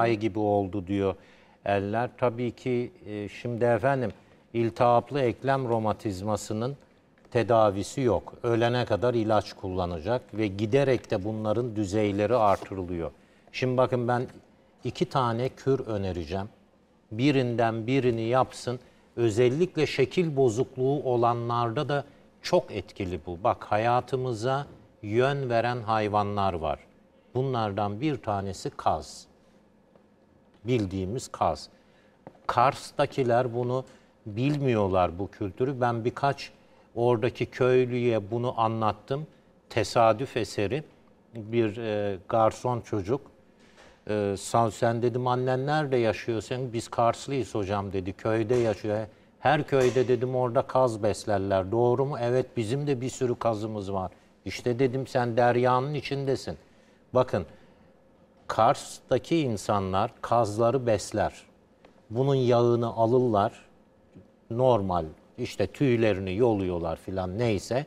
ay gibi oldu diyor eller. Tabii ki e, şimdi efendim iltihaplı eklem romatizmasının tedavisi yok. Ölene kadar ilaç kullanacak ve giderek de bunların düzeyleri artırılıyor. Şimdi bakın ben iki tane kür önereceğim. Birinden birini yapsın. Özellikle şekil bozukluğu olanlarda da çok etkili bu. Bak hayatımıza yön veren hayvanlar var. Bunlardan bir tanesi kaz. Bildiğimiz kaz. Kars'takiler bunu bilmiyorlar bu kültürü. Ben birkaç oradaki köylüye bunu anlattım. Tesadüf eseri bir e, garson çocuk. E, sen dedim annen nerede yaşıyor sen? Biz Karslıyız hocam dedi. Köyde yaşıyor. Her köyde dedim orada kaz beslerler. Doğru mu? Evet bizim de bir sürü kazımız var. İşte dedim sen deryanın içindesin. Bakın Kars'taki insanlar kazları besler. Bunun yağını alırlar. Normal işte tüylerini yoluyorlar filan neyse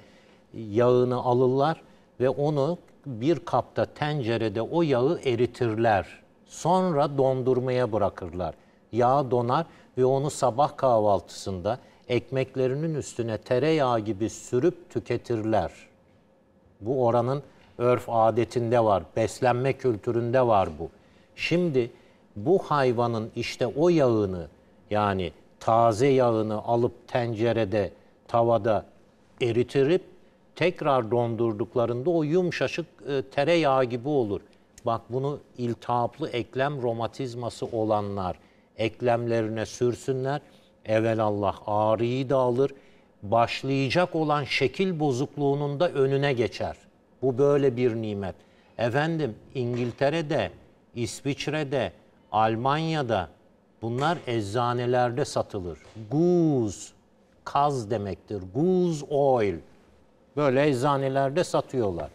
yağını alırlar ve onu bir kapta tencerede o yağı eritirler. Sonra dondurmaya bırakırlar. Yağ donar ve onu sabah kahvaltısında ekmeklerinin üstüne tereyağı gibi sürüp tüketirler. Bu oranın örf adetinde var, beslenme kültüründe var bu. Şimdi bu hayvanın işte o yağını yani taze yağını alıp tencerede, tavada eritirip tekrar dondurduklarında o yumuşacık e, tereyağı gibi olur. Bak bunu iltihaplı eklem romatizması olanlar eklemlerine sürsünler. Evelallah ağrıyı da alır. Başlayacak olan şekil bozukluğunun da önüne geçer. Bu böyle bir nimet. Efendim İngiltere'de, İsviçre'de, Almanya'da bunlar eczanelerde satılır. Guz, kaz demektir. Guz oil. Böyle eczanelerde satıyorlar.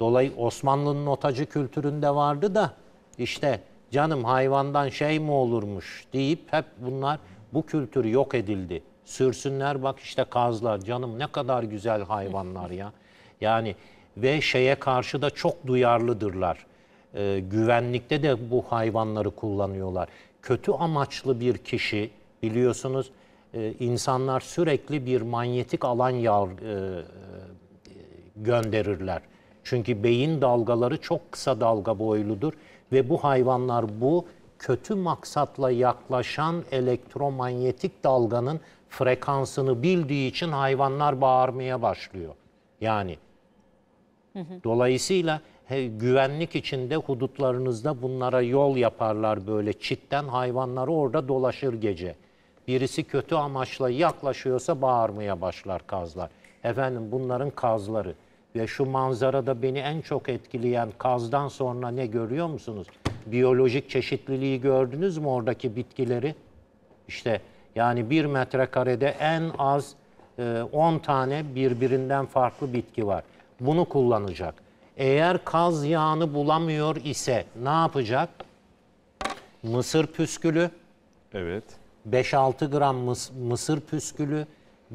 Dolayı Osmanlı'nın otacı kültüründe vardı da işte canım hayvandan şey mi olurmuş deyip hep bunlar bu kültür yok edildi. Sürsünler bak işte kazlar canım ne kadar güzel hayvanlar ya. Yani ve şeye karşı da çok duyarlıdırlar. E, güvenlikte de bu hayvanları kullanıyorlar. Kötü amaçlı bir kişi biliyorsunuz e, insanlar sürekli bir manyetik alan yar, e, e, gönderirler. Çünkü beyin dalgaları çok kısa dalga boyludur ve bu hayvanlar bu kötü maksatla yaklaşan elektromanyetik dalganın frekansını bildiği için hayvanlar bağırmaya başlıyor. Yani Dolayısıyla he, güvenlik içinde hudutlarınızda bunlara yol yaparlar böyle çitten hayvanları orada dolaşır gece. Birisi kötü amaçla yaklaşıyorsa bağırmaya başlar kazlar. Efendim bunların kazları ve şu manzarada beni en çok etkileyen kazdan sonra ne görüyor musunuz? Biyolojik çeşitliliği gördünüz mü oradaki bitkileri? İşte yani bir metrekarede en az 10 e, tane birbirinden farklı bitki var. Bunu kullanacak. Eğer kaz yağını bulamıyor ise ne yapacak? Mısır püskülü. Evet. 5-6 gram mıs mısır püskülü,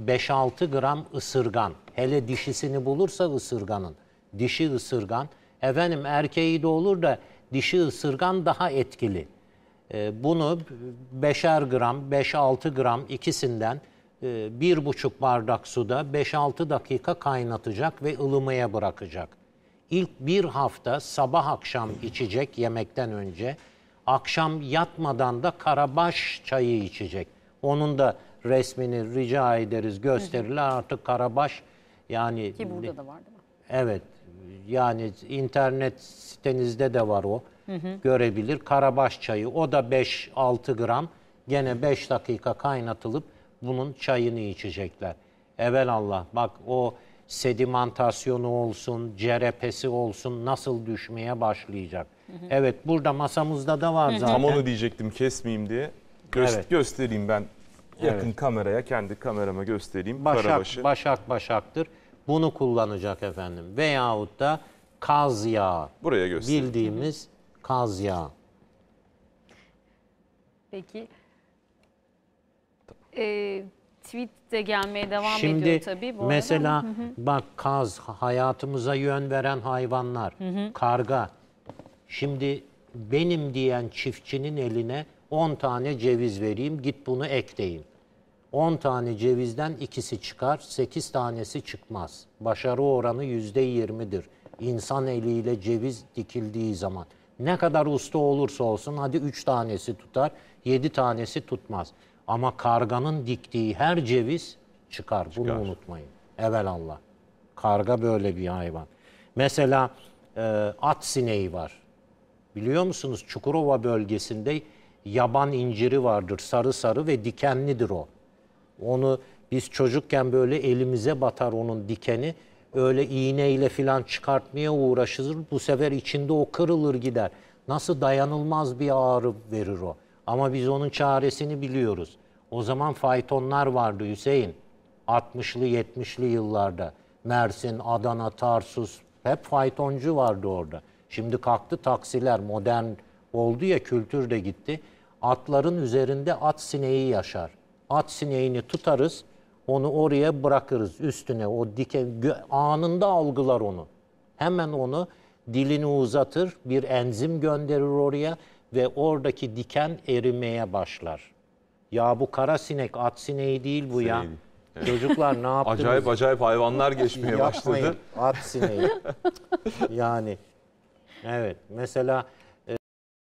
5-6 gram ısırgan. Hele dişisini bulursa ısırganın. Dişi ısırgan. Efendim erkeği de olur da dişi ısırgan daha etkili. Ee, bunu 5'er gram, 5-6 gram ikisinden ee, bir buçuk bardak suda 5-6 dakika kaynatacak ve ılımaya bırakacak. İlk bir hafta sabah akşam içecek yemekten önce, akşam yatmadan da karabaş çayı içecek. Onun da resmini rica ederiz gösterirler artık karabaş yani ki burada da var değil mi? Evet yani internet sitenizde de var o hı hı. görebilir karabaş çayı o da 5-6 gram gene 5 dakika kaynatılıp bunun çayını içecekler. Evel Allah bak o sedimentasyonu olsun, cerepesi olsun nasıl düşmeye başlayacak. Evet burada masamızda da var zaten. Tam onu diyecektim kesmeyeyim diye. Göst evet. Göstereyim ben yakın evet. kameraya kendi kamerama göstereyim. Başak, Başak Başak'tır. Bunu kullanacak efendim. Veyahut da kaz yağı. Buraya göstereyim. Bildiğimiz kaz yağı. Peki e, tweet de gelmeye devam Şimdi, ediyor tabii. Bu mesela arada. bak kaz hayatımıza yön veren hayvanlar, hı hı. karga. Şimdi benim diyen çiftçinin eline 10 tane ceviz vereyim git bunu ekleyin. 10 tane cevizden ikisi çıkar, 8 tanesi çıkmaz. Başarı oranı %20'dir. İnsan eliyle ceviz dikildiği zaman. Ne kadar usta olursa olsun hadi 3 tanesi tutar, 7 tanesi tutmaz. Ama karganın diktiği her ceviz çıkar. çıkar. Bunu unutmayın. Evelallah. Karga böyle bir hayvan. Mesela e, at sineği var. Biliyor musunuz Çukurova bölgesinde yaban inciri vardır. Sarı sarı ve dikenlidir o. Onu biz çocukken böyle elimize batar onun dikeni. Öyle iğneyle filan çıkartmaya uğraşılır. Bu sefer içinde o kırılır gider. Nasıl dayanılmaz bir ağrı verir o. Ama biz onun çaresini biliyoruz. O zaman faytonlar vardı Hüseyin. 60'lı 70'li yıllarda. Mersin, Adana, Tarsus hep faytoncu vardı orada. Şimdi kalktı taksiler modern oldu ya kültür de gitti. Atların üzerinde at sineği yaşar. At sineğini tutarız onu oraya bırakırız üstüne o dike anında algılar onu. Hemen onu dilini uzatır bir enzim gönderir oraya ve oradaki diken erimeye başlar. Ya bu kara sinek, at sineği değil bu ya. Evet. Çocuklar ne yaptınız? Acayip acayip hayvanlar geçmeye Yapmayın, başladı. At sineği. yani evet mesela